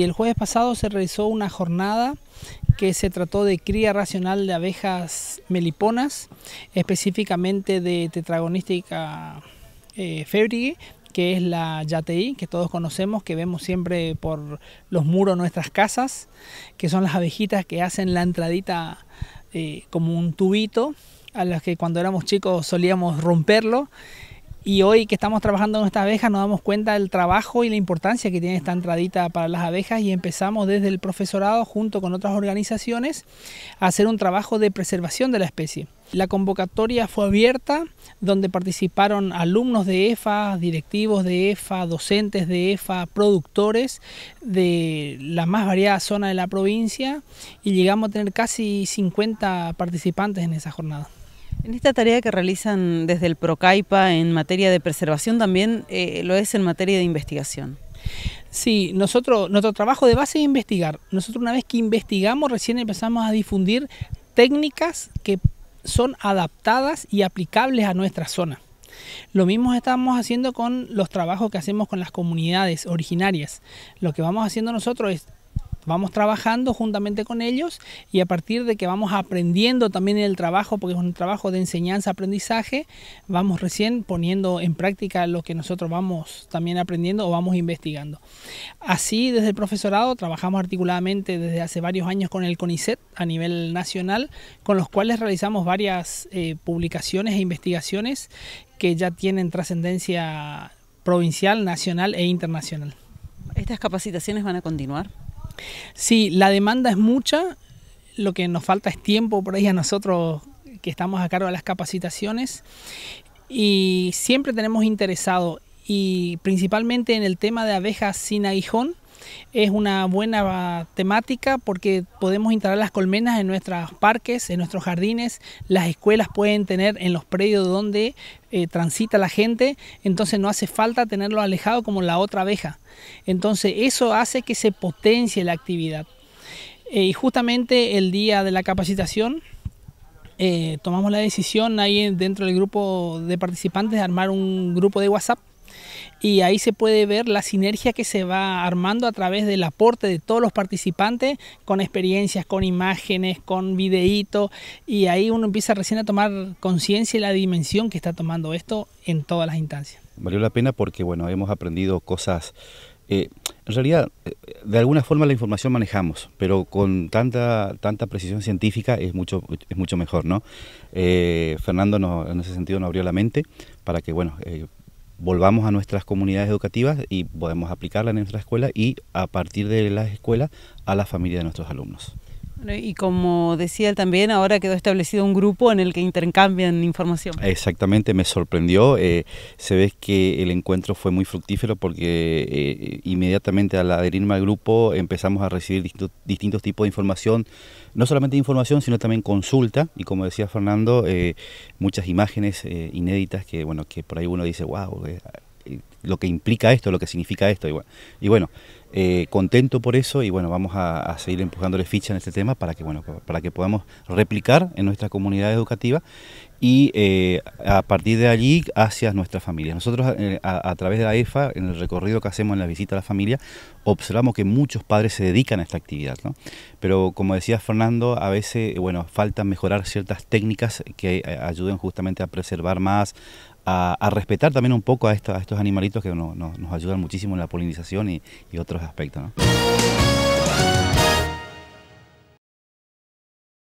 Y El jueves pasado se realizó una jornada que se trató de cría racional de abejas meliponas, específicamente de tetragonística eh, que es la Yatei, que todos conocemos, que vemos siempre por los muros de nuestras casas, que son las abejitas que hacen la entradita eh, como un tubito, a las que cuando éramos chicos solíamos romperlo y hoy que estamos trabajando con estas abejas nos damos cuenta del trabajo y la importancia que tiene esta entradita para las abejas y empezamos desde el profesorado junto con otras organizaciones a hacer un trabajo de preservación de la especie. La convocatoria fue abierta donde participaron alumnos de EFA, directivos de EFA, docentes de EFA, productores de la más variada zona de la provincia y llegamos a tener casi 50 participantes en esa jornada. En esta tarea que realizan desde el Procaipa en materia de preservación también eh, lo es en materia de investigación. Sí, nosotros, nuestro trabajo de base es investigar. Nosotros una vez que investigamos recién empezamos a difundir técnicas que son adaptadas y aplicables a nuestra zona. Lo mismo estamos haciendo con los trabajos que hacemos con las comunidades originarias. Lo que vamos haciendo nosotros es Vamos trabajando juntamente con ellos y a partir de que vamos aprendiendo también el trabajo, porque es un trabajo de enseñanza-aprendizaje, vamos recién poniendo en práctica lo que nosotros vamos también aprendiendo o vamos investigando. Así, desde el profesorado trabajamos articuladamente desde hace varios años con el CONICET a nivel nacional, con los cuales realizamos varias eh, publicaciones e investigaciones que ya tienen trascendencia provincial, nacional e internacional. ¿Estas capacitaciones van a continuar? Sí, la demanda es mucha, lo que nos falta es tiempo por ahí a nosotros que estamos a cargo de las capacitaciones y siempre tenemos interesado y principalmente en el tema de abejas sin aguijón es una buena temática porque podemos instalar las colmenas en nuestros parques, en nuestros jardines, las escuelas pueden tener en los predios donde eh, transita la gente, entonces no hace falta tenerlo alejado como la otra abeja. Entonces eso hace que se potencie la actividad. Eh, y justamente el día de la capacitación eh, tomamos la decisión ahí dentro del grupo de participantes de armar un grupo de WhatsApp y ahí se puede ver la sinergia que se va armando a través del aporte de todos los participantes con experiencias, con imágenes, con videíto y ahí uno empieza recién a tomar conciencia y la dimensión que está tomando esto en todas las instancias. Valió la pena porque bueno, hemos aprendido cosas eh, en realidad, eh, de alguna forma la información manejamos, pero con tanta, tanta precisión científica es mucho, es mucho mejor, ¿no? Eh, Fernando en ese sentido nos abrió la mente para que, bueno, volvamos a nuestras comunidades educativas y podemos aplicarla en nuestra escuela y a partir de las escuelas a la familia de nuestros alumnos y como decía también, ahora quedó establecido un grupo en el que intercambian información. Exactamente, me sorprendió. Eh, se ve que el encuentro fue muy fructífero porque eh, inmediatamente al adherirme al grupo empezamos a recibir distintos, tipos de información, no solamente información, sino también consulta. Y como decía Fernando, eh, muchas imágenes inéditas que, bueno, que por ahí uno dice, wow lo que implica esto, lo que significa esto. Y bueno, y bueno eh, contento por eso y bueno, vamos a, seguir empujándole ficha en este tema para que, bueno, para que podamos replicar en nuestra comunidad educativa y eh, a partir de allí hacia nuestras familias. Nosotros eh, a, través de la EFA, en el recorrido que hacemos en la visita a la familia, observamos que muchos padres se dedican a esta actividad, Pero como decía Fernando, a veces, eh, bueno, faltan mejorar ciertas técnicas que ayuden justamente a preservar más, a, respetar también un poco a, estos animalitos que nos ayudan muchísimo en la polinización y, otros aspectos, ¿no?